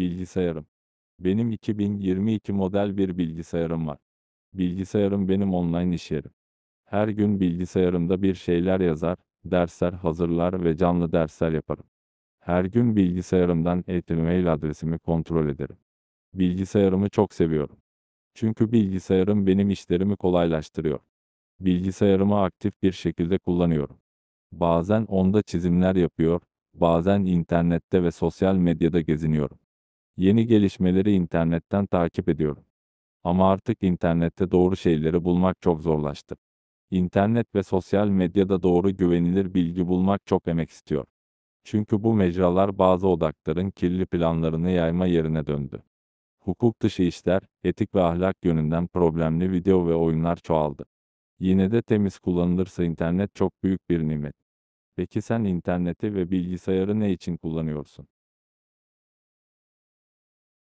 Bilgisayarım. Benim 2022 model bir bilgisayarım var. Bilgisayarım benim online iş yerim. Her gün bilgisayarımda bir şeyler yazar, dersler hazırlar ve canlı dersler yaparım. Her gün bilgisayarımdan e-mail adresimi kontrol ederim. Bilgisayarımı çok seviyorum. Çünkü bilgisayarım benim işlerimi kolaylaştırıyor. Bilgisayarımı aktif bir şekilde kullanıyorum. Bazen onda çizimler yapıyor, bazen internette ve sosyal medyada geziniyorum. Yeni gelişmeleri internetten takip ediyorum. Ama artık internette doğru şeyleri bulmak çok zorlaştı. İnternet ve sosyal medyada doğru güvenilir bilgi bulmak çok emek istiyor. Çünkü bu mecralar bazı odakların kirli planlarını yayma yerine döndü. Hukuk dışı işler, etik ve ahlak yönünden problemli video ve oyunlar çoğaldı. Yine de temiz kullanılırsa internet çok büyük bir nimet. Peki sen interneti ve bilgisayarı ne için kullanıyorsun?